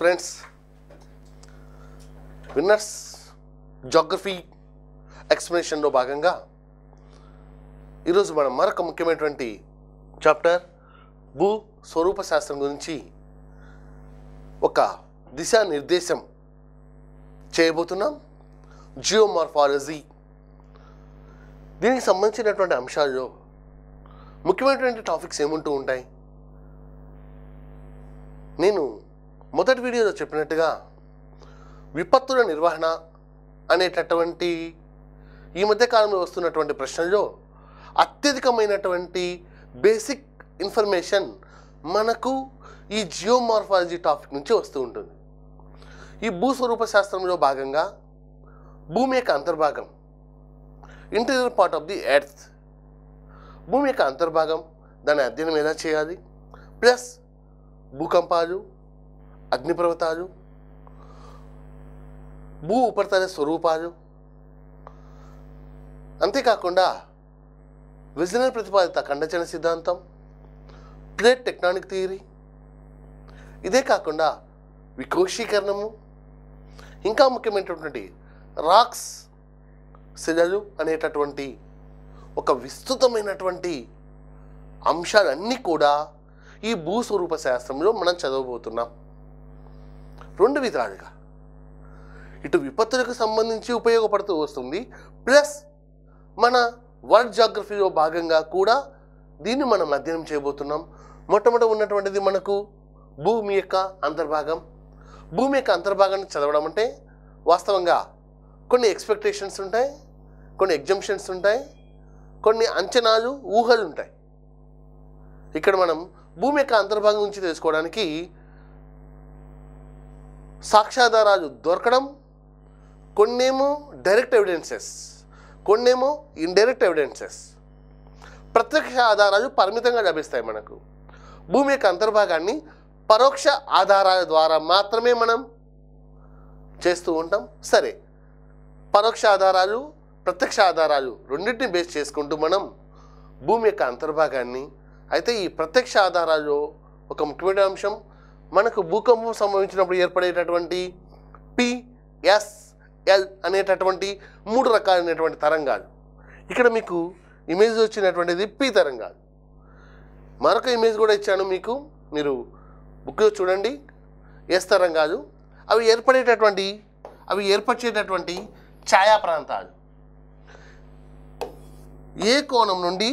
friends winners geography ఎక్స్ప్లెనేషన్లో భాగంగా ఈరోజు మనం మరొక ముఖ్యమైనటువంటి చాప్టర్ భూ స్వరూప శాస్త్రం గురించి ఒక దిశానిర్దేశం చేయబోతున్నాం జియోమార్ఫాలజీ దీనికి సంబంధించినటువంటి అంశాల్లో ముఖ్యమైనటువంటి టాపిక్స్ ఏముంటూ ఉంటాయి నేను మొదటి వీడియోలో చెప్పినట్టుగా విపత్తుల నిర్వహణ అనేటటువంటి ఈ మధ్య కాలంలో వస్తున్నటువంటి ప్రశ్నల్లో అత్యధికమైనటువంటి బేసిక్ ఇన్ఫర్మేషన్ మనకు ఈ జియోమార్ఫాలజీ టాపిక్ నుంచి వస్తూ ఉంటుంది ఈ భూస్వరూప శాస్త్రంలో భాగంగా భూమి యొక్క అంతర్భాగం interior part of the earth భూమి యొక్క అంతర్భాగం దాని అధ్యయనం ఎలా చేయాలి ప్లస్ భూకంపాలు అగ్నిపర్వతాలు భూ ఉపరితల స్వరూపాలు అంతేకాకుండా విజనల్ ప్రతిపాదిత ఖండచన సిద్ధాంతం ప్లేట్ టెక్నానిక్ థియరీ ఇదే కాకుండా వికోషీకరణము ఇంకా ముఖ్యమైనటువంటి రాక్స్ శిలలు అనేటటువంటి ఒక విస్తృతమైనటువంటి అంశాలన్నీ కూడా ఈ భూస్వరూప శాస్త్రంలో మనం చదవబోతున్నాం రెండు విధాలుగా ఇటు విపత్తులకు సంబంధించి ఉపయోగపడుతూ వస్తుంది ప్లస్ మన వరల్డ్ జాగ్రఫీలో భాగంగా కూడా దీన్ని మనం అధ్యయనం చేయబోతున్నాం మొట్టమొదటి ఉన్నటువంటిది మనకు భూమి యొక్క అంతర్భాగం భూమి యొక్క అంతర్భాగాన్ని చదవడం అంటే వాస్తవంగా కొన్ని ఎక్స్పెక్టేషన్స్ ఉంటాయి కొన్ని ఎగ్జంప్షన్స్ ఉంటాయి కొన్ని అంచనాలు ఊహలు ఉంటాయి ఇక్కడ మనం భూమి యొక్క అంతర్భాగం గురించి తెలుసుకోవడానికి సాక్ష్యాధారాలు దొరకడం కొన్నేమో డైరెక్ట్ ఎవిడెన్సెస్ కొన్నేమో ఇండైరెక్ట్ ఎవిడెన్సెస్ ప్రత్యక్ష ఆధారాలు పరిమితంగా లభిస్తాయి మనకు భూమి యొక్క అంతర్భాగాన్ని పరోక్ష ఆధారాల ద్వారా మాత్రమే మనం చేస్తూ ఉంటాం సరే పరోక్ష ఆధారాలు ప్రత్యక్ష ఆధారాలు రెండింటిని బేస్ చేసుకుంటూ మనం భూమి యొక్క అంతర్భాగాన్ని అయితే ఈ ప్రత్యక్ష ఆధారాలు ఒక ముఖ్యమైన అంశం మనకు భూకంపం సంభవించినప్పుడు ఏర్పడేటటువంటి పిఎస్ఎల్ అనేటటువంటి మూడు రకాలైనటువంటి తరంగాలు ఇక్కడ మీకు ఇమేజ్ వచ్చినటువంటిది పి తరంగాలు మరొక ఇమేజ్ కూడా ఇచ్చాను మీకు మీరు బుక్లో చూడండి ఎస్ తరంగాలు అవి ఏర్పడేటటువంటి అవి ఏర్పరిచేటటువంటి ఛాయా ప్రాంతాలు ఏ కోణం నుండి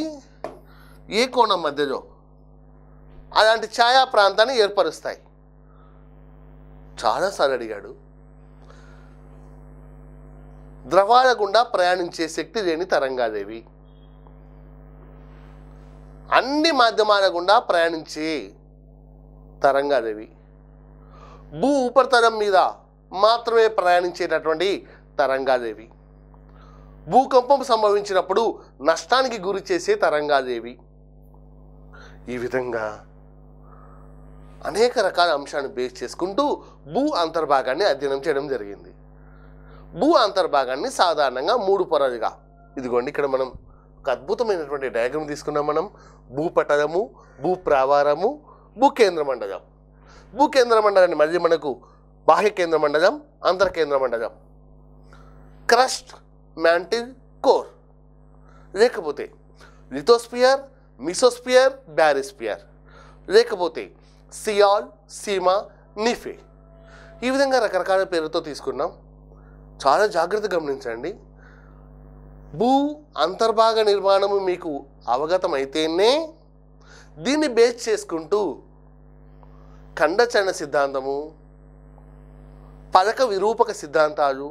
ఏ కోణం మధ్యలో అలాంటి ఛాయా ప్రాంతాన్ని ఏర్పరుస్తాయి చాలాసార్లు అడిగాడు ద్రవాల గుండా ప్రయాణించే శక్తి లేని తరంగాదేవి అన్ని మాధ్యమాల గుండా ప్రయాణించే తరంగాదేవి భూ ఉపరితలం మీద మాత్రమే ప్రయాణించేటటువంటి తరంగాదేవి భూకంపం సంభవించినప్పుడు నష్టానికి గురి చేసే తరంగాదేవి ఈ విధంగా అనేక రకాల అంశాలను బేస్ చేసుకుంటూ భూ అంతర్భాగాన్ని అధ్యయనం చేయడం జరిగింది భూ అంతర్భాగాన్ని సాధారణంగా మూడు పొరలుగా ఇదిగోండి ఇక్కడ మనం ఒక అద్భుతమైనటువంటి డయాగ్రమ్ తీసుకున్నాం మనం భూపటలము భూ భూకేంద్ర మండలం భూకేంద్ర మండలాన్ని మళ్ళీ మనకు బాహ్య కేంద్ర మండలం కేంద్ర మండలం క్రస్ట్ మ్యాంటిల్ కోర్ లేకపోతే లిథోస్పియర్ మిసోస్పియర్ బ్యారిస్పియర్ లేకపోతే సియాల్ సీమా నిఫే ఈ విధంగా రకరకాల పేర్లతో తీసుకున్నాం చాలా జాగ్రత్త గమనించండి భూ అంతర్భాగ నిర్మాణము మీకు అవగతమైతేనే దీన్ని బేస్ చేసుకుంటూ ఖండచరణ సిద్ధాంతము పలక విరూపక సిద్ధాంతాలు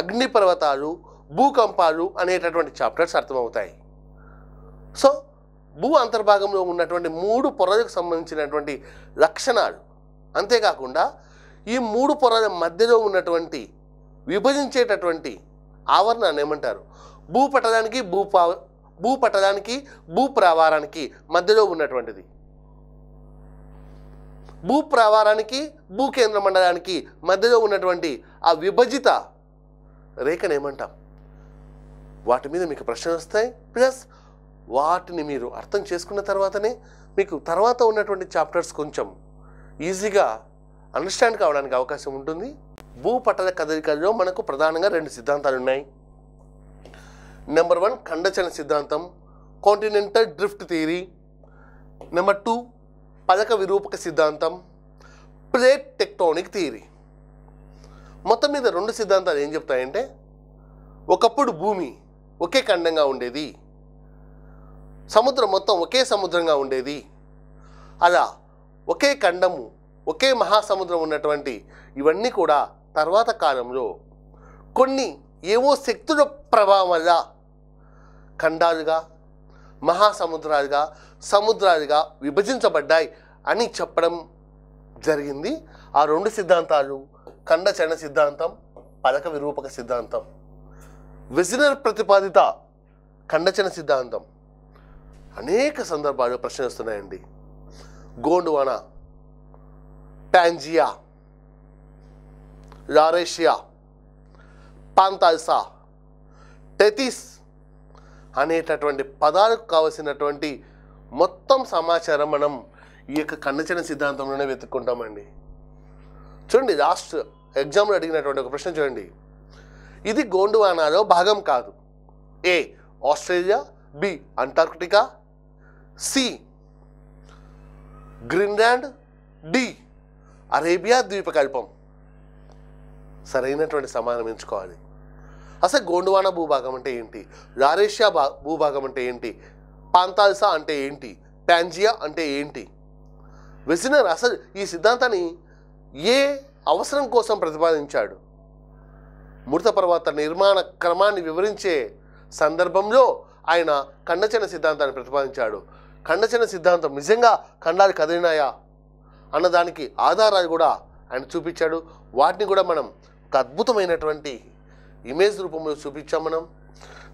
అగ్నిపర్వతాలు భూకంపాలు అనేటటువంటి చాప్టర్స్ అర్థమవుతాయి సో భూ అంతర్భాగంలో ఉన్నటువంటి మూడు పొరలకు సంబంధించినటువంటి లక్షణాలు అంతేకాకుండా ఈ మూడు పొరల మధ్యలో ఉన్నటువంటి విభజించేటటువంటి ఆవరణాన్ని ఏమంటారు భూపటలానికి భూపా భూపటలానికి భూప్రావారానికి మధ్యలో ఉన్నటువంటిది భూప్రావారానికి భూకేంద్ర మండలానికి మధ్యలో ఉన్నటువంటి ఆ విభజిత రేఖను ఏమంటాం వాటి మీద మీకు ప్రశ్నలు వస్తాయి ప్లస్ వాటిని మీరు అర్థం చేసుకున్న తర్వాతనే మీకు తర్వాత ఉన్నటువంటి చాప్టర్స్ కొంచెం ఈజీగా అండర్స్టాండ్ కావడానికి అవకాశం ఉంటుంది భూపట్టణ కదలికలో మనకు ప్రధానంగా రెండు సిద్ధాంతాలు ఉన్నాయి నెంబర్ వన్ ఖండచన సిద్ధాంతం continental drift theory number two పదక విరూపక సిద్ధాంతం ప్లేట్ టెక్టోనిక్ థియరీ మొత్తం మీద రెండు సిద్ధాంతాలు ఏం చెప్తాయంటే ఒకప్పుడు భూమి ఒకే ఖండంగా ఉండేది సముద్రం మొత్తం ఒకే సముద్రంగా ఉండేది అలా ఒకే ఖండము ఒకే మహాసముద్రం ఉన్నటువంటి ఇవన్నీ కూడా తర్వాత కాలంలో కొన్ని ఏవో శక్తుల ప్రభావం వల్ల ఖండాలుగా మహాసముద్రాలుగా సముద్రాలుగా విభజించబడ్డాయి అని చెప్పడం జరిగింది ఆ రెండు సిద్ధాంతాలు ఖండచరణ సిద్ధాంతం పలక విరూపక సిద్ధాంతం విజినర్ ప్రతిపాదిత ఖండచరణ సిద్ధాంతం అనేక సందర్భాలు ప్రశ్నిస్తున్నాయండి గోండువానా టాంజియా లారేషియా పాంతాల్సా టెతిస్ అనేటటువంటి పదాలకు కావలసినటువంటి మొత్తం సమాచారం మనం ఈ యొక్క కన్నచిన సిద్ధాంతంలోనే వెతుక్కుంటామండి చూడండి లాస్ట్ ఎగ్జామ్లో అడిగినటువంటి ఒక ప్రశ్న చూడండి ఇది గోండువానాలో భాగం కాదు A Australia B Antarctica C Greenland D Arabia ద్వీపకల్పం సరైనటువంటి సమానం ఎంచుకోవాలి అసలు గోండువానా భూభాగం అంటే ఏంటి లారేషియా భా భూభాగం అంటే ఏంటి పాంతాల్సా అంటే ఏంటి టాంజియా అంటే ఏంటి వెసినర్ అసలు ఈ సిద్ధాంతాన్ని ఏ అవసరం కోసం ప్రతిపాదించాడు మృత పర్వత నిర్మాణ క్రమాన్ని వివరించే సందర్భంలో ఆయన ఖండచన సిద్ధాంతాన్ని ప్రతిపాదించాడు ఖండచిన సిద్ధాంతం నిజంగా ఖండాలు కదిలినాయా అన్నదానికి ఆధారాలు కూడా ఆయన చూపించాడు వాటిని కూడా మనం ఒక అద్భుతమైనటువంటి ఇమేజ్ రూపంలో చూపించాం మనం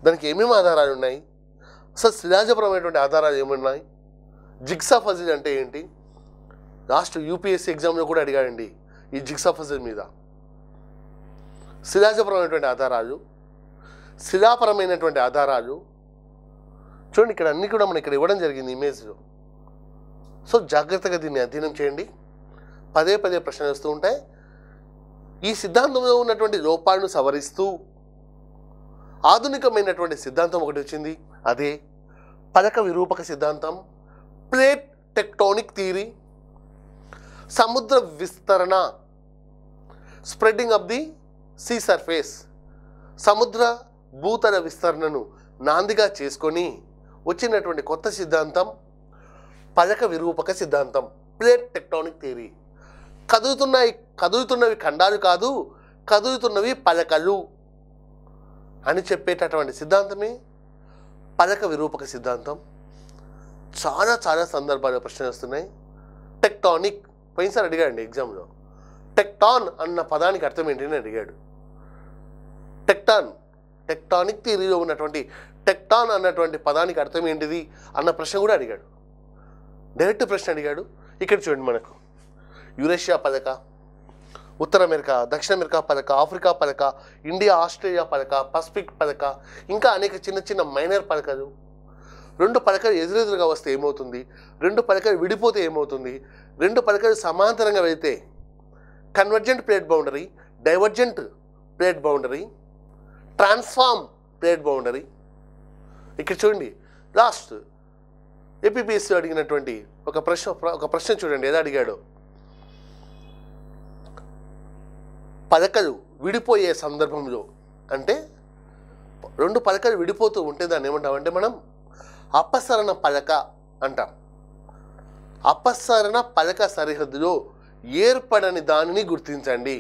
దానికి ఏమేమి ఆధారాలు ఉన్నాయి అసలు శిలాజపరమైనటువంటి ఆధారాలు ఏమున్నాయి జిగ్సా ఫజిల్ అంటే ఏంటి లాస్ట్ యూపీఎస్సీ ఎగ్జామ్లో కూడా అడిగాడండి ఈ జిగ్సా ఫజిల్ మీద శిలాజపరమైనటువంటి ఆధారాలు శిలాపరమైనటువంటి ఆధారాలు చూడండి ఇక్కడ అన్నీ కూడా మనం ఇక్కడ ఇవ్వడం జరిగింది ఇమేజ్లో సో జాగ్రత్తగా దీన్ని అధ్యయనం చేయండి పదే పదే ప్రశ్నలు వస్తూ ఉంటాయి ఈ సిద్ధాంతంలో ఉన్నటువంటి లోపాలను సవరిస్తూ ఆధునికమైనటువంటి సిద్ధాంతం ఒకటి వచ్చింది అదే పలక విరూపక సిద్ధాంతం ప్లేట్ టెక్టోనిక్ థీరీ సముద్ర విస్తరణ spreading of the sea surface సముద్ర భూతల విస్తరణను నాందిగా చేసుకొని వచ్చినటువంటి కొత్త సిద్ధాంతం పలక విరూపక సిద్ధాంతం ప్లేట్ టెక్టానిక్ థియరీ కదులుతున్నాయి కదులుతున్నవి ఖండాలు కాదు కదులుతున్నవి పలకలు అని చెప్పేటటువంటి సిద్ధాంతమే పలక విరూపక సిద్ధాంతం చాలా చాలా సందర్భాలు ప్రశ్నలు వస్తున్నాయి టెక్టానిక్ పోయినసారి అడిగాడండి ఎగ్జామ్లో టెక్టాన్ అన్న పదానికి అర్థం ఏంటి అని అడిగాడు టెక్టాన్ టెక్టానిక్ థిరీలో ఉన్నటువంటి టెక్టాన్ అన్నటువంటి పదానికి అర్థం ఏంటిది అన్న ప్రశ్న కూడా అడిగాడు డైరెక్ట్ ప్రశ్న అడిగాడు ఇక్కడ చూడండి మనకు యురేషియా పథక ఉత్తర అమెరికా దక్షిణ అమెరికా పథక ఆఫ్రికా పథక ఇండియా ఆస్ట్రేలియా పథక పసిఫిక్ పథక ఇంకా అనేక చిన్న చిన్న మైనర్ పథకాలు రెండు పథకాలు ఎదురెదురుగా వస్తే ఏమవుతుంది రెండు పథకాలు విడిపోతే ఏమవుతుంది రెండు పథకాలు సమాంతరంగా వెళితే convergent plate boundary divergent plate boundary transform plate boundary ఇక్కడ చూడండి లాస్ట్ ఏపీపీఎస్సీ అడిగినటువంటి ఒక ప్రశ్న ఒక ప్రశ్న చూడండి ఏదో అడిగాడు పథకాలు విడిపోయే సందర్భంలో అంటే రెండు పథకాలు విడిపోతూ ఉంటే దాన్ని అంటే మనం అపసరణ పథక అంటాం అపసరణ పథక సరిహద్దులో ఏర్పడని దానిని గుర్తించండి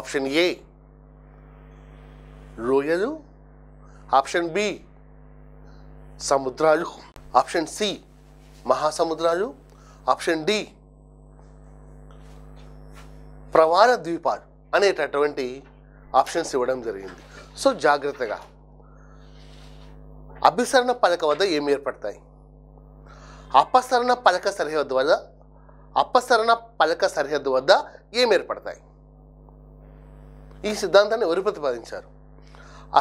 ఆప్షన్ ఏ రోయలు ఆప్షన్ బి సముద్రాలు ఆప్షన్ సి మహాసముద్రాలు ఆప్షన్ డి ప్రవాణ ద్వీపాలు అనేటటువంటి ఆప్షన్స్ ఇవ్వడం జరిగింది సో జాగ్రత్తగా అభిసరణ పలక వద్ద ఏమి ఏర్పడతాయి అపసరణ పలక సరిహద్దు వద్ద అపసరణ పలక సరిహద్దు వద్ద ఏం ఏర్పడతాయి ఈ సిద్ధాంతాన్ని ఎవరు ప్రతిపాదించారు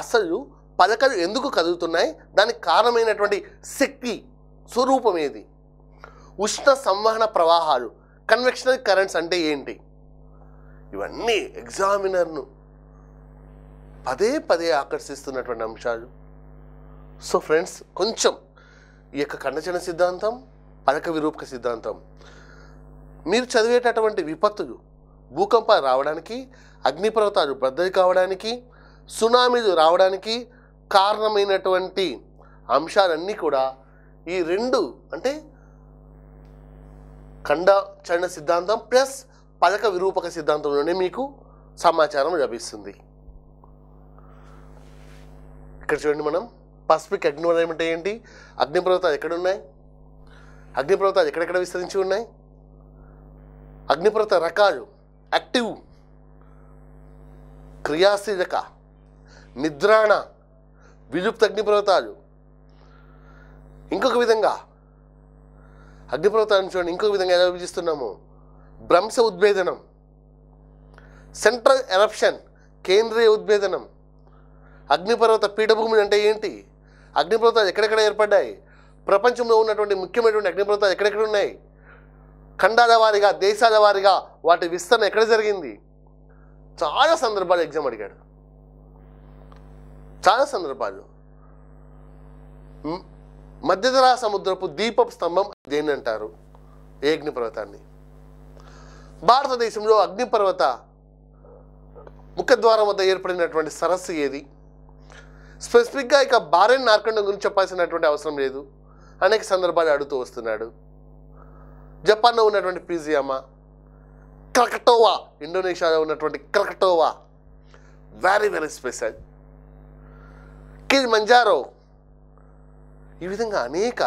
అసలు పలకలు ఎందుకు కదులుతున్నాయి దానికి కారణమైనటువంటి శక్తి స్వరూపం ఏది ఉష్ణ సంవహన ప్రవాహాలు కన్వెక్షనల్ కరెంట్స్ అంటే ఏంటి ఇవన్నీ ఎగ్జామినర్ను పదే పదే ఆకర్షిస్తున్నటువంటి అంశాలు సో ఫ్రెండ్స్ కొంచెం ఈ యొక్క ఖండచన సిద్ధాంతం పలక విరూపక సిద్ధాంతం మీరు చదివేటటువంటి విపత్తులు భూకంపాలు రావడానికి అగ్నిపర్వతాలు బద్దలు కావడానికి సునామీలు రావడానికి కారణమైనటువంటి అంశాలన్నీ కూడా ఈ రెండు అంటే ఖండ చరణ సిద్ధాంతం ప్లస్ పలక విరూపక సిద్ధాంతంలోనే మీకు సమాచారం లభిస్తుంది ఇక్కడ చూడండి మనం పసిఫిక్ అగ్నివలయం అంటే ఏంటి అగ్నిపర్వతాలు ఎక్కడున్నాయి అగ్నిపర్వతాలు ఎక్కడెక్కడ విస్తరించి ఉన్నాయి అగ్నిపర్వత రకాలు యాక్టివ్ క్రియాశీలక నిద్రాణ విలుప్త అగ్నిపర్వతాలు ఇంకొక విధంగా అగ్నిపర్వతాలను చూడండి ఇంకొక విధంగా ఎలా విభజిస్తున్నాము భ్రంశ ఉద్భేదనం సెంట్రల్ ఎరప్షన్ కేంద్రీయ ఉద్భేదనం అగ్నిపర్వత పీఠభూములు అంటే ఏంటి అగ్నిపర్వతాలు ఎక్కడెక్కడ ఏర్పడ్డాయి ప్రపంచంలో ఉన్నటువంటి ముఖ్యమైనటువంటి అగ్నిపర్వతాలు ఎక్కడెక్కడ ఉన్నాయి ఖండాల వారిగా దేశాల వారిగా వాటి విస్తరణ ఎక్కడ జరిగింది చాలా సందర్భాలు ఎగ్జామ్ అడిగాడు చాలా సందర్భాలు మధ్యధరా సముద్రపు దీపపు స్తంభం దేని అంటారు ఏ అగ్నిపర్వతాన్ని భారతదేశంలో అగ్నిపర్వత ముఖద్వారం వద్ద ఏర్పడినటువంటి సరస్సు ఏది స్పెసిఫిక్గా ఇక బారెన్ నార్కండం గురించి చెప్పాల్సినటువంటి అవసరం లేదు అనేక సందర్భాలు అడుగుతూ వస్తున్నాడు జపాన్లో ఉన్నటువంటి పిజియామా క్రకటోవా ఇండోనేషియాలో ఉన్నటువంటి Krakatoa very very special Kilimanjaro ఈ విధంగా అనేక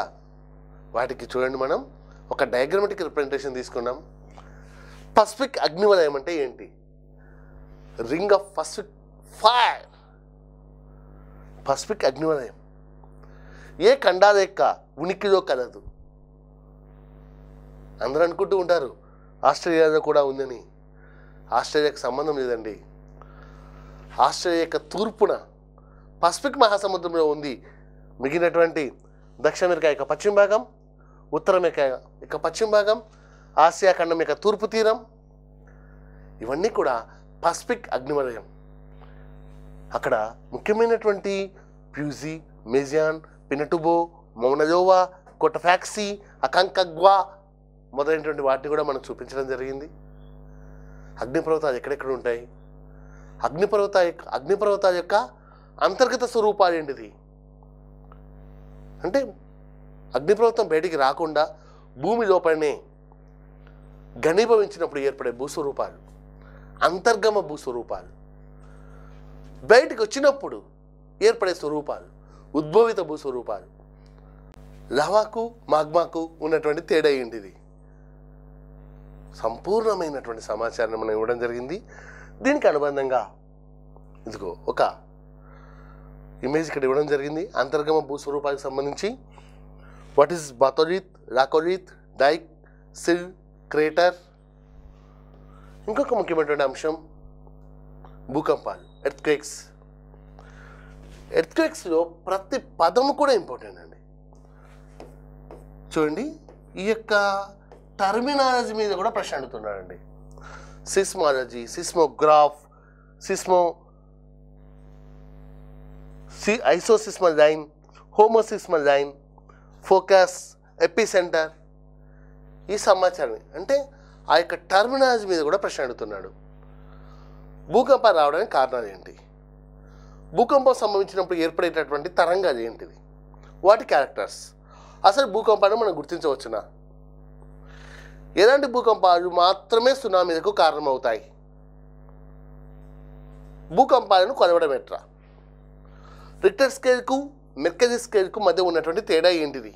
వాటికి చూడండి మనం ఒక డయాగ్రమెటిక్ రిప్రజెంటేషన్ తీసుకున్నాం పసిఫిక్ అగ్నివలయం అంటే ఏంటి ring of pacific fire Pacific అగ్నివలయం ఏ ఖండాల యొక్క ఉనికిలో కలదు అందరు అనుకుంటూ ఉంటారు ఆస్ట్రేలియాలో కూడా ఉందని ఆస్ట్రేలియాకు సంబంధం లేదండి ఆస్ట్రేలియా యొక్క తూర్పున పసిఫిక్ మహాసముద్రంలో ఉంది మిగిలినటువంటి దక్షిణ అమెరికా యొక్క పశ్చిమ భాగం ఉత్తర అమెరికా యొక్క పశ్చిమ భాగం ఆసియా ఖండం యొక్క తూర్పు తీరం ఇవన్నీ కూడా పసిఫిక్ అగ్నివలయం అక్కడ ముఖ్యమైనటువంటి ప్యూజీ మెజియాన్ పినటుబో మౌనజోవా కొటఫాక్సీ అకంకగ్వా మొదలైనటువంటి వాటిని కూడా మనం చూపించడం జరిగింది అగ్నిపర్వతాలు ఎక్కడెక్కడ ఉంటాయి అగ్నిపర్వత యొక్క అగ్నిపర్వతాల యొక్క అంతర్గత స్వరూపాలు ఏంటిది అంటే అగ్నిప్రవృత్తం బయటికి రాకుండా భూమి లోపలనే ఘనీభవించినప్పుడు ఏర్పడే భూస్వరూపాలు అంతర్గమ భూస్వరూపాలు బయటికి వచ్చినప్పుడు ఏర్పడే స్వరూపాలు ఉద్భవిత భూస్వరూపాలు లవాకు మాగ్మాకు ఉన్నటువంటి తేడా ఏంటిది సంపూర్ణమైనటువంటి సమాచారం మనం ఇవ్వడం జరిగింది దీనికి అనుబంధంగా ఇదిగో ఒక ఇమేజ్ ఇక్కడ ఇవ్వడం జరిగింది అంతర్గమ భూస్వరూపానికి సంబంధించి what is batholith laccolith dyke sill crater ఇంకొక ముఖ్యమైనటువంటి అంశం భూకంపాలు ఎర్త్ క్వేక్స్ ఎర్త్ క్వేక్స్లో ప్రతి పదము కూడా ఇంపార్టెంట్ అండి చూడండి ఈ యొక్క టర్మినాలజీ మీద కూడా ప్రశ్న అడుగుతున్నాడండి seismology seismograph seismo homoseismal line focus epicentre ఈ సమాచారం అంటే ఆ యొక్క టర్మినాలజీ మీద కూడా ప్రశ్న అడుగుతున్నాడు భూకంపాలు రావడానికి కారణాలు ఏంటి భూకంపం సంభవించినప్పుడు ఏర్పడేటటువంటి తరంగాలు ఏంటిది వాటి క్యారెక్టర్స్ అసలు భూకంపాన్ని మనం గుర్తించవచ్చునా ఎలాంటి భూకంపాలు మాత్రమే సునామీలకు కారణమవుతాయి భూకంపాలను కొలవడం ఎట్రా రిక్టర్ స్కేల్కు మెర్కజీ స్కేల్కు మధ్య ఉన్నటువంటి తేడా ఏంటిది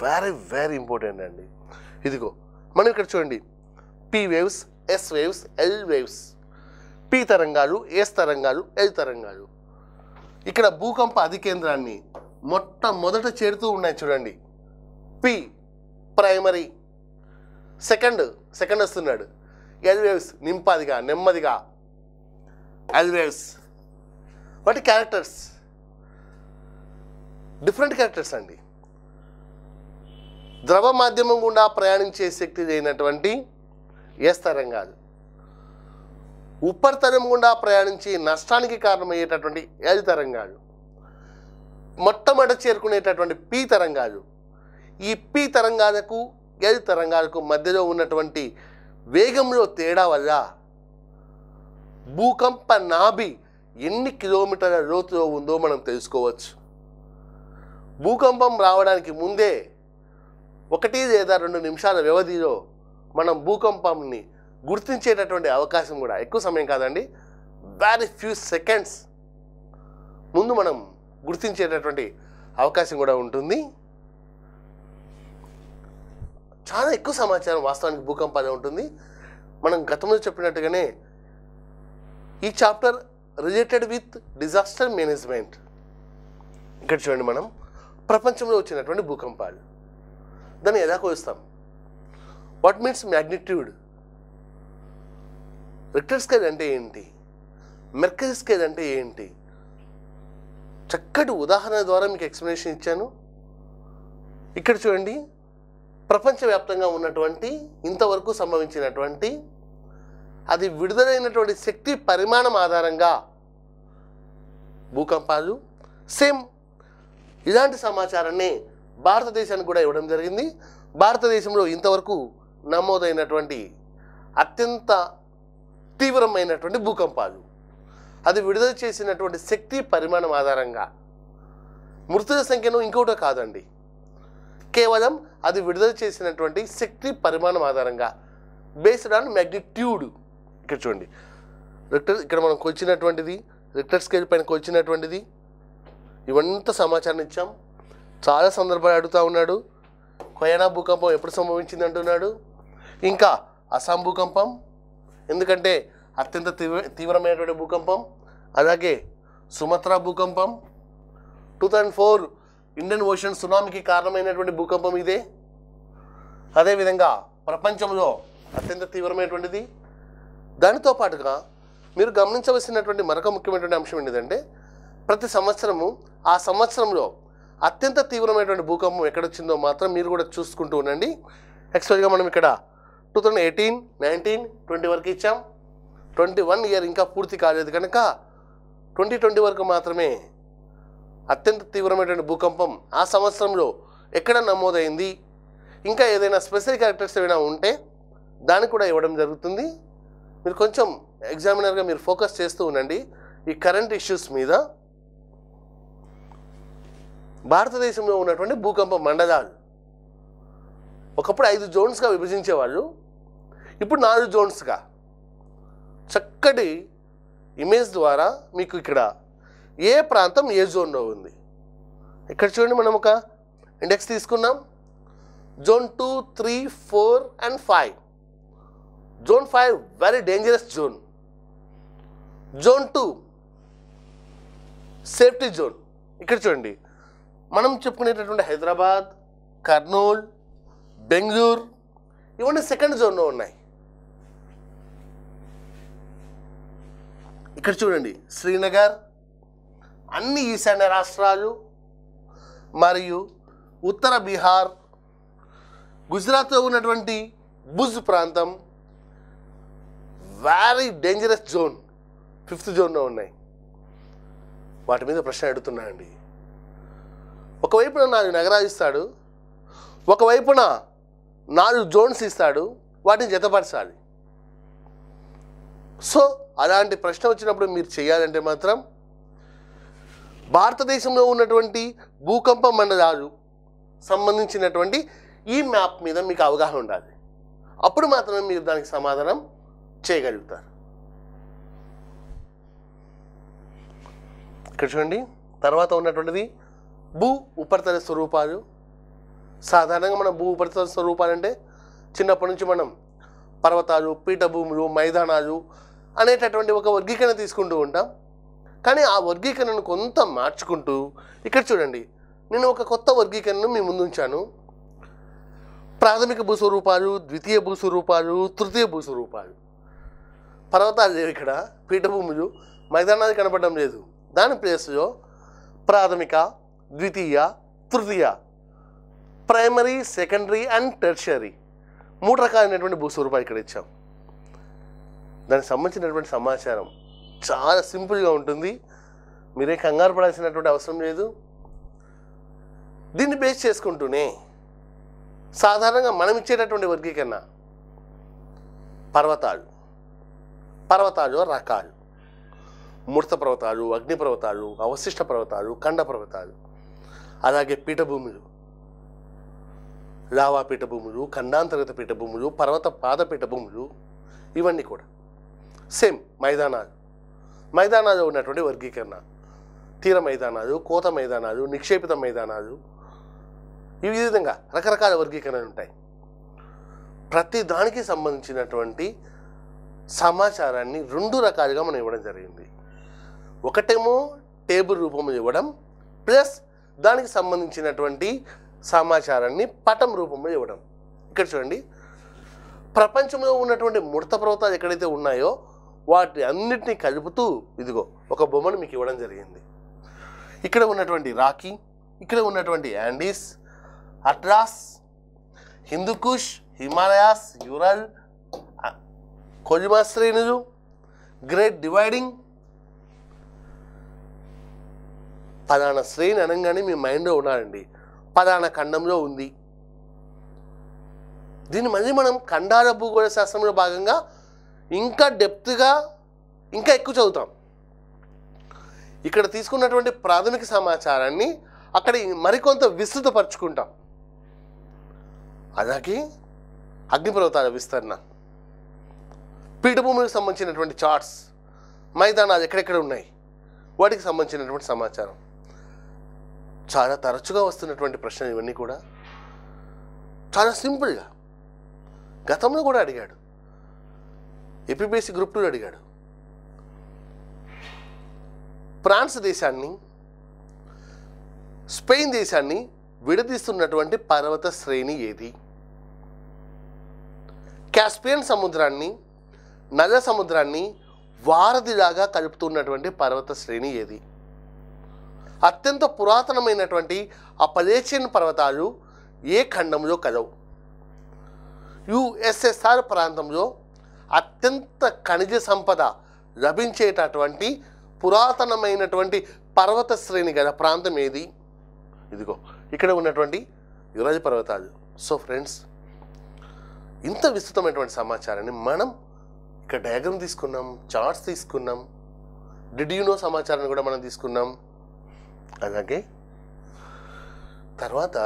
వెరీ వెరీ ఇంపార్టెంట్ అండి ఇదిగో మనం ఇక్కడ చూడండి P waves S waves L waves P తరంగాలు ఎస్ తరంగాలు ఎల్ తరంగాలు ఇక్కడ భూకంప అధికేంద్రాన్ని మొట్టమొదట చేరుతూ ఉన్నాయి చూడండి పి ప్రైమరీ సెకండ్ సెకండ్ వస్తున్నాడు ఎల్ వేవ్స్ నింపాదిగా నెమ్మదిగా L waves but characters different characters అండి ద్రవ మాధ్యమం గుండా ప్రయాణించే శక్తి అయినటువంటి ఏస్తరం కాదు ఉపరితరం గుండా ప్రయాణించి నష్టానికి కారణమయ్యేటటువంటి ఏది తరంగాలు మొట్టమొదట చేరుకునేటటువంటి పీ తరంగాలు ఈ పీ తరంగాలకు ఏది తరంగాలకు మధ్యలో ఉన్నటువంటి వేగంలో తేడా వల్ల భూకంప నాభి ఎన్ని కిలోమీటర్ల లోతులో ఉందో మనం తెలుసుకోవచ్చు భూకంపం రావడానికి ముందే ఒకటి లేదా రెండు నిమిషాల వ్యవధిలో మనం భూకంపంని గుర్తించేటటువంటి అవకాశం కూడా ఎక్కువ సమయం కాదండి వెరీ ఫ్యూ సెకండ్స్ ముందు మనం గుర్తించేటటువంటి అవకాశం కూడా ఉంటుంది చాలా ఎక్కువ సమాచారం వాస్తవానికి భూకంపాలే ఉంటుంది మనం గతంలో చెప్పినట్టుగానే ఈ chapter related with disaster management ఇక్కడ చూడండి మనం ప్రపంచంలో వచ్చినటువంటి భూకంపాలు దాన్ని ఎలా కోస్తాం what means magnitude richter scale అంటే ఏంటి మెర్కరీ స్కేల్ అంటే ఏంటి చక్కటి ఉదాహరణ ద్వారా మీకు ఎక్స్ప్లెనేషన్ ఇచ్చాను ఇక్కడ చూడండి ప్రపంచవ్యాప్తంగా ఉన్నటువంటి ఇంతవరకు సంభవించినటువంటి అది విడుదలైనటువంటి శక్తి పరిమాణం ఆధారంగా భూకంపాలు సేమ్ ఇలాంటి సమాచారాన్ని భారతదేశానికి కూడా ఇవ్వడం జరిగింది భారతదేశంలో ఇంతవరకు నమోదైనటువంటి అత్యంత తీవ్రమైనటువంటి భూకంపాలు అది విడుదల చేసినటువంటి శక్తి పరిమాణం ఆధారంగా మృతుల సంఖ్యను ఇంకోటో కాదండి కేవలం అది విడుదల చేసినటువంటి శక్తి పరిమాణం ఆధారంగా బేస్డ్ ఆన్ మ్యాగ్నిట్యూడ్ ఇక్కడ చూడండి రిక్టర్ ఇక్కడ మనం కొచ్చినటువంటిది రిక్టర్ స్కేల్ పైన కొలిచినటువంటిది ఇవంతా సమాచారం ఇచ్చాం చాలా సందర్భాలు అడుగుతూ ఉన్నాడు కొయానా భూకంపం ఎప్పుడు సంభవించింది అంటున్నాడు ఇంకా అస్సాం భూకంపం ఎందుకంటే అత్యంత తీవ్ర తీవ్రమైనటువంటి భూకంపం అలాగే సుమత్రా భూకంపం two thousand four Indian ocean సునామీకి కారణమైనటువంటి భూకంపం ఇదే అదేవిధంగా ప్రపంచంలో అత్యంత తీవ్రమైనటువంటిది దానితో పాటుగా మీరు గమనించవలసినటువంటి మరొక ముఖ్యమైనటువంటి అంశం ఏంటంటే ప్రతి సంవత్సరము ఆ సంవత్సరంలో అత్యంత తీవ్రమైనటువంటి భూకంపం ఎక్కడొచ్చిందో మాత్రం మీరు కూడా చూసుకుంటూ ఉండండి ఎక్స్పెషల్గా మనం ఇక్కడ two thousand eighteen nineteen twenty వరకు ఇచ్చాం ట్వంటీ వన్ ఇయర్ ఇంకా పూర్తి కాలేదు కనుక ట్వంటీ ట్వంటీ వరకు మాత్రమే అత్యంత తీవ్రమైనటువంటి భూకంపం ఆ సంవత్సరంలో ఎక్కడ నమోదైంది ఇంకా ఏదైనా స్పెషల్ క్యారెక్టర్స్ ఏమైనా ఉంటే దానికి కూడా ఇవ్వడం జరుగుతుంది మీరు కొంచెం ఎగ్జామినర్గా మీరు ఫోకస్ చేస్తూ ఉండండి ఈ కరెంట్ ఇష్యూస్ మీద భారతదేశంలో ఉన్నటువంటి భూకంప మండలాలు ఒకప్పుడు ఐదు జోన్స్గా విభజించేవాళ్ళు ఇప్పుడు నాలుగు జోన్స్గా చక్కటి ఇమేజ్ ద్వారా మీకు ఇక్కడ ఏ ప్రాంతం ఏ జోన్లో ఉంది ఇక్కడ చూడండి మనం ఒక ఇండెక్స్ తీసుకున్నాం zone two three four and five zone five very dangerous zone zone two safety zone ఇక్కడ చూడండి మనం చెప్పుకునేటటువంటి హైదరాబాద్ కర్నూల్ బెంగళూరు ఇవన్నీ సెకండ్ జోన్లో ఉన్నాయి ఇక్కడ చూడండి శ్రీనగర్ అన్ని ఈశాన్య రాష్ట్రాలు మరియు ఉత్తర బీహార్ గుజరాత్లో ఉన్నటువంటి భుజ్ ప్రాంతం వెరీ డేంజరస్ జోన్ ఫిఫ్త్ జోన్లో ఉన్నాయి వాటి మీద ప్రశ్న అడుగుతున్నా అండి ఒకవైపున నాకు నగరాజిస్తాడు ఒకవైపున నాలుగు జోన్స్ ఇస్తాడు వాటిని జతపరచాలి సో అలాంటి ప్రశ్న వచ్చినప్పుడు మీరు చేయాలంటే మాత్రం భారతదేశంలో ఉన్నటువంటి భూకంప మండలాలు సంబంధించినటువంటి ఈ మ్యాప్ మీద మీకు అవగాహన ఉండాలి అప్పుడు మాత్రమే మీరు దానికి సమాధానం చేయగలుగుతారు ఇక్కడ చూడండి తర్వాత ఉన్నటువంటిది భూ ఉపరితల స్వరూపాలు సాధారణంగా మనం భూ ఉపరితల స్వరూపాలు అంటే చిన్నప్పటి నుంచి మనం పర్వతాలు పీఠభూములు మైదానాలు అనేటటువంటి ఒక వర్గీకరణ తీసుకుంటూ ఉంటాం కానీ ఆ వర్గీకరణను కొంత మార్చుకుంటూ ఇక్కడ చూడండి నేను ఒక కొత్త వర్గీకరణను మీ ముందుంచాను ప్రాథమిక భూస్వరూపాలు ద్వితీయ భూస్వరూపాలు తృతీయ భూస్వరూపాలు పర్వతాలు లేవు ఇక్కడ పీఠభూములు మైదానాలు కనపడడం లేదు దాని ప్లేస్లో ప్రాథమిక ద్వితీయ తృతీయ ప్రైమరీ సెకండరీ అండ్ టెర్షరీ మూడు రకాలైనటువంటి భూస్వరూపాలు ఇక్కడ ఇచ్చాం దానికి సంబంధించినటువంటి సమాచారం చాలా సింపుల్గా ఉంటుంది మీరే కంగారు పడాల్సినటువంటి అవసరం లేదు దీన్ని బేస్ చేసుకుంటూనే సాధారణంగా మనం ఇచ్చేటటువంటి వర్గీకరణ పర్వతాలు పర్వతాలు రకాలు ముడత పర్వతాలు అగ్ని పర్వతాలు అవశిష్ట పర్వతాలు ఖండ పర్వతాలు అలాగే పీఠభూములు లావా పీఠభూములు ఖండాంతర్గత పీఠభూములు పర్వత పాద పీఠభూములు ఇవన్నీ కూడా సేమ్ మైదానాలు మైదానాలు ఉన్నటువంటి వర్గీకరణ తీర మైదానాలు కోత మైదానాలు నిక్షేపిత మైదానాలు ఈ విధంగా రకరకాల వర్గీకరణలు ఉంటాయి ప్రతి దానికి సంబంధించినటువంటి సమాచారాన్ని రెండు రకాలుగా మనం ఇవ్వడం జరిగింది ఒకటేమో టేబుల్ రూపంలో ఇవ్వడం ప్లస్ దానికి సంబంధించినటువంటి సమాచారాన్ని పటం రూపంలో ఇవ్వడం ఇక్కడ చూడండి ప్రపంచంలో ఉన్నటువంటి ముడత పర్వతాలు ఎక్కడైతే ఉన్నాయో వాటి అన్నిటినీ కలుపుతూ ఇదిగో ఒక బొమ్మను మీకు ఇవ్వడం జరిగింది ఇక్కడ ఉన్నటువంటి రాకీ ఇక్కడ ఉన్నటువంటి Andes Atlas Hindu Kush Himalayas Ural Kojimastrinuju, great dividing పదాన శ్రేణి అనగానే మీ మైండ్లో ఉన్నారండి పదాన ఖండంలో ఉంది దీన్ని మళ్ళీ మనం ఖండాల భూగోళ శాస్త్రంలో భాగంగా ఇంకా డెప్త్గా ఇంకా ఎక్కువ చదువుతాం ఇక్కడ తీసుకున్నటువంటి ప్రాథమిక సమాచారాన్ని అక్కడ మరికొంత విస్తృతపరుచుకుంటాం అలాగే అగ్నిపర్వతాల విస్తరణ పీఠభూములకు సంబంధించినటువంటి చార్ట్స్ మైదానాలు ఎక్కడెక్కడ ఉన్నాయి వాటికి సంబంధించినటువంటి సమాచారం చాలా తరచుగా వస్తున్నటువంటి ప్రశ్నలు ఇవన్నీ కూడా చాలా సింపుల్గా గతంలో కూడా అడిగాడు ఎపిబిఎస్సి గ్రూప్ టూలో అడిగాడు ఫ్రాన్స్ దేశాన్ని స్పెయిన్ దేశాన్ని విడదీస్తున్నటువంటి పర్వత శ్రేణి ఏది క్యాస్పియన్ సముద్రాన్ని నల్ల సముద్రాన్ని వారధిలాగా కలుపుతున్నటువంటి పర్వత శ్రేణి ఏది అత్యంత పురాతనమైనటువంటి అపలేచిన పర్వతాలు ఏ ఖండంలో కలవు యుఎస్ఎస్ఆర్ ప్రాంతంలో అత్యంత ఖనిజ సంపద లభించేటటువంటి పురాతనమైనటువంటి పర్వత శ్రేణి గల ప్రాంతం ఏది ఇదిగో ఇక్కడ ఉన్నటువంటి యురాజ పర్వతాలు సో ఫ్రెండ్స్ ఇంత విస్తృతమైనటువంటి సమాచారాన్ని మనం ఇక్కడ డయాగ్రమ్ తీసుకున్నాం చార్ట్స్ తీసుకున్నాం డిడ్ సమాచారాన్ని కూడా మనం తీసుకున్నాం అలాగే తర్వాత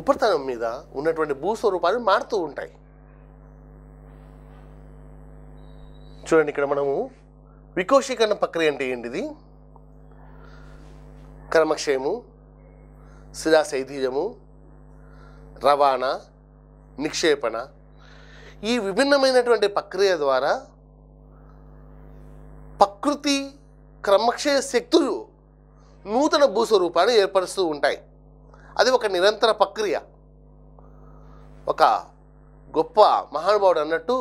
ఉపరితలం మీద ఉన్నటువంటి భూస్వరూపాలు మారుతూ ఉంటాయి చూడండి ఇక్కడ మనము వికోషీకరణ ప్రక్రియ అంటే ఏంటిది క్రమక్షయము శిలాశైథీయము రవాణా నిక్షేపణ ఈ విభిన్నమైనటువంటి ప్రక్రియ ద్వారా ప్రకృతి క్రమక్షయ శక్తులు నూతన భూస్వరూపాన్ని ఏర్పరుస్తూ ఉంటాయి అది ఒక నిరంతర ప్రక్రియ ఒక గొప్ప మహానుభావుడు అన్నట్టు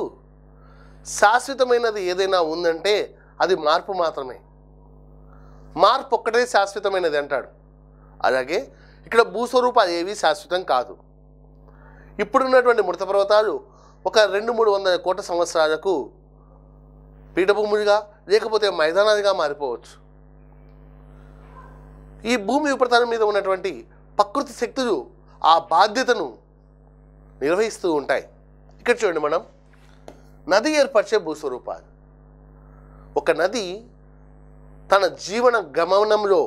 శాశ్వతమైనది ఏదైనా ఉందంటే అది మార్పు మాత్రమే మార్పు ఒక్కటే శాశ్వతమైనది అంటాడు అలాగే ఇక్కడ భూస్వరూపాలు ఏవి శాశ్వతం కాదు ఇప్పుడున్నటువంటి మృత పర్వతాలు ఒక రెండు మూడు వందల కోట్ల సంవత్సరాలకు పీఠభూములుగా లేకపోతే మైదానాలుగా మారిపోవచ్చు ఈ భూమి ఉపరితలం మీద ఉన్నటువంటి ప్రకృతి శక్తులు ఆ బాధ్యతను నిర్వహిస్తూ ఉంటాయి ఇక్కడ చూడండి మనం నది ఏర్పరిచే భూస్వరూపాలు ఒక నది తన జీవన గమనంలో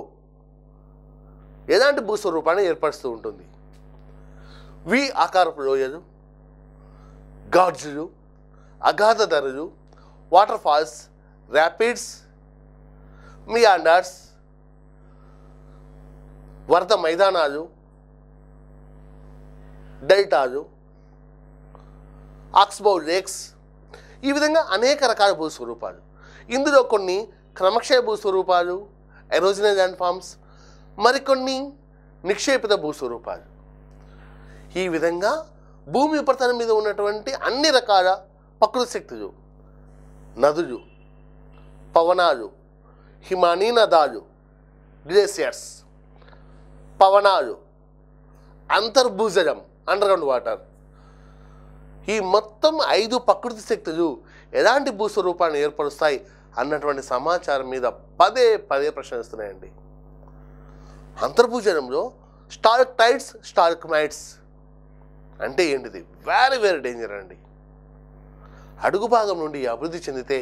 ఎలాంటి భూస్వరూపాన్ని ఏర్పరుస్తూ ఉంటుంది వి ఆకారపు లోయలు గాడ్జులు అగాధధరలు వాటర్ ఫాల్స్ ర్యాపిడ్స్ మియాండర్స్ వరద మైదానాలు డెల్టాలు ఆక్స్బౌ లేక్స్ ఈ విధంగా అనేక రకాల భూస్వరూపాలు ఇందులో కొన్ని క్రమక్షయ భూస్వరూపాలు ఎరోజినల్ ల్యాండ్ ఫామ్స్ మరికొన్ని నిక్షేపిత భూస్వరూపాలు ఈ విధంగా భూమి ఉపరితలం మీద ఉన్నటువంటి అన్ని రకాల ప్రకృతి శక్తులు నదులు పవనాలు హిమానీ నదాలు గ్లేసియర్స్ పవనాలు అంతర్భూజలం అండర్గ్రౌండ్ వాటర్ ఈ మొత్తం ఐదు ప్రకృతి శక్తులు ఎలాంటి భూస్వరూపాన్ని ఏర్పరుస్తాయి అన్నటువంటి సమాచారం మీద పదే పదే ప్రశ్నిస్తున్నాయండి అంతర్భూజలంలో స్టార్క్ టైట్స్ స్టార్క్ మైట్స్ అంటే ఏంటిది వేరే వేరే డేంజర్ అండి అడుగు భాగం నుండి అభివృద్ధి చెందితే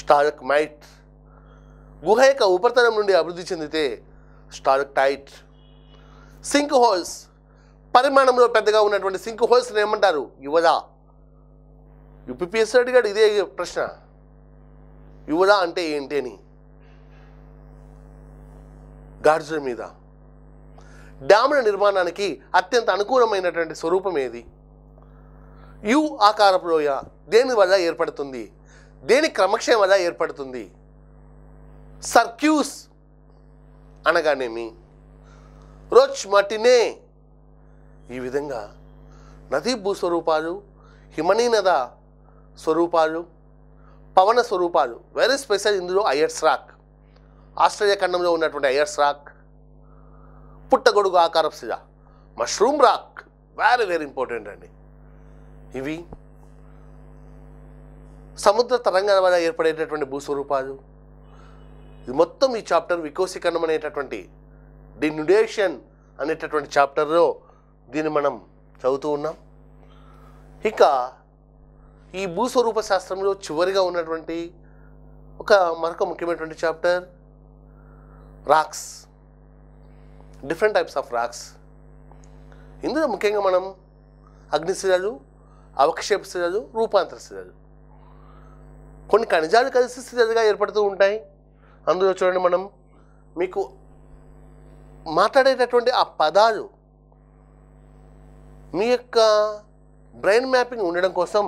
స్టార్క్ మైట్ గుహ యొక్క ఉపరితలం నుండి అభివృద్ధి చెందితే స్టార్క్ టైట్ సింక్ హోల్స్ పరిమాణంలో పెద్దగా ఉన్నటువంటి సింక్ హోల్స్ని ఏమంటారు యువదా యూపీఎస్ రెడ్డి గారు ఇదే ప్రశ్న యువదా అంటే ఏంటి అని గాడ్జుల మీద డ్యాముల నిర్మాణానికి అత్యంత అనుకూలమైనటువంటి స్వరూపం ఏది యు ఆకారపు లోయ దేని వల్ల ఏర్పడుతుంది దేని క్రమక్షయం వల్ల ఏర్పడుతుంది సర్క్యూస్ అనగానేమి రోచ్ మటినే ఈ విధంగా నదీ భూస్వరూపాలు హిమనీనద స్వరూపాలు పవన స్వరూపాలు వెరీ స్పెషల్ ఇందులో అయర్స్ రాక్ ఆస్ట్రేలియా ఖండంలో ఉన్నటువంటి అయర్స్ రాక్ పుట్టగొడుగు ఆకారప్సిజ mushroom rock very very important అండి ఇవి సముద్ర తరంగాల వల్ల ఏర్పడేటటువంటి భూస్వరూపాలు ఇది మొత్తం ఈ చాప్టర్ వికోసికరణం అనేటటువంటి డిన్యుడేషన్ అనేటటువంటి చాప్టర్లో దీన్ని మనం చదువుతూ ఉన్నాం ఇక ఈ భూస్వరూప శాస్త్రంలో చివరిగా ఉన్నటువంటి ఒక మరొక ముఖ్యమైనటువంటి chapter rocks different types of rocks ఇందులో ముఖ్యంగా మనం అగ్నిశిలలు అవక్షేప శిలలు రూపాంతర శిలలు కొన్ని ఖనిజాలు కలిసి శిలలుగా ఏర్పడుతూ ఉంటాయి అందులో చూడండి మనం మీకు మాట్లాడేటటువంటి ఆ పదాలు మీ యొక్క బ్రెయిన్ మ్యాపింగ్ ఉండడం కోసం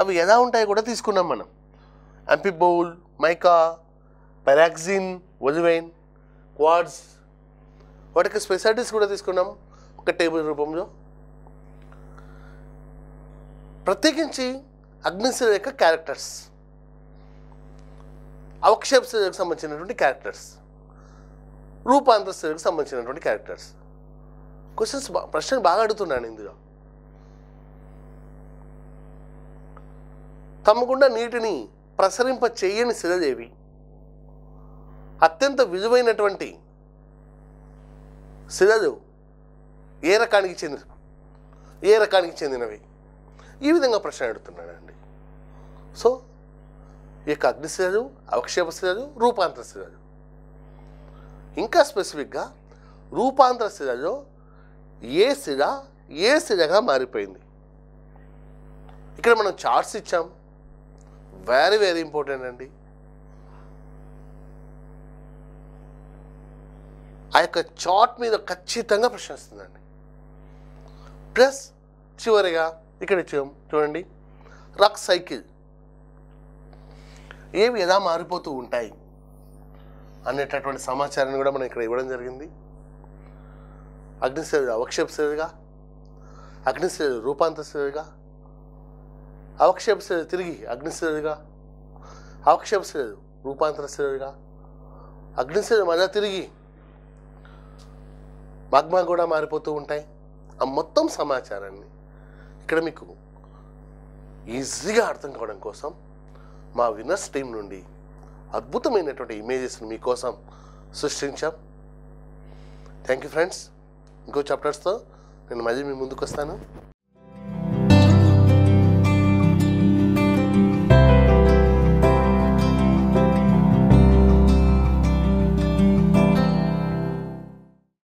అవి ఎలా ఉంటాయో కూడా తీసుకున్నాం మనం amphibole mica pyroxene olivine quartz వాటికి స్పెషాలిటీస్ కూడా తీసుకున్నాం ఒక టేబుల్ రూపంలో ప్రత్యేకించి అగ్నిశీల యొక్క క్యారెక్టర్స్ అవక్షేపశీలకు సంబంధించినటువంటి క్యారెక్టర్స్ రూపాంతశీలకు సంబంధించినటువంటి క్యారెక్టర్స్ క్వశ్చన్స్ ప్రశ్నలు బాగా అడుగుతున్నాను ఇందులో తమ్మకుండా నీటిని ప్రసరింప చేయని శిలదేవి అత్యంత విలువైనటువంటి శిలలు ఏ రకానికి చెందిన ఏ రకానికి చెందినవి ఈ విధంగా ప్రశ్న అడుగుతున్నాడండి సో ఈ యొక్క అగ్నిశిలలు అవక్షేప శిలలు రూపాంతర శిలలు ఇంకా స్పెసిఫిక్గా రూపాంతర శిలలో ఏ శిల ఏ శిలగా మారిపోయింది ఇక్కడ మనం చార్ట్స్ ఇచ్చాం వెరీ వెరీ ఇంపార్టెంట్ అండి ఆ యొక్క చాట్ మీద ఖచ్చితంగా ప్రశ్నిస్తుందండి ప్లస్ చివరిగా ఇక్కడ చూడండి రక్ సైకిల్ ఏవి ఎలా మారిపోతూ ఉంటాయి అనేటటువంటి సమాచారాన్ని కూడా మనం ఇక్కడ ఇవ్వడం జరిగింది అగ్నిశైలుగా అవక్షేపశైలుగా అగ్నిశైలు రూపాంతశైలుగా అవక్షేపశైలు తిరిగి అగ్నిశైలుగా అవక్షేపశైలు రూపాంతరశైలుగా అగ్నిశైలు మళ్ళీ తిరిగి మగ్మా కూడా మారిపోతూ ఉంటాయి ఆ మొత్తం సమాచారాన్ని ఇక్కడ మీకు ఈజీగా అర్థం కావడం కోసం మా వినర్స్ టీం నుండి అద్భుతమైనటువంటి ఇమేజెస్ని మీకోసం సృష్టించాం థ్యాంక్ యూ ఫ్రెండ్స్ ఇంకో చాప్టర్స్తో నేను మళ్ళీ మీ ముందుకు వస్తాను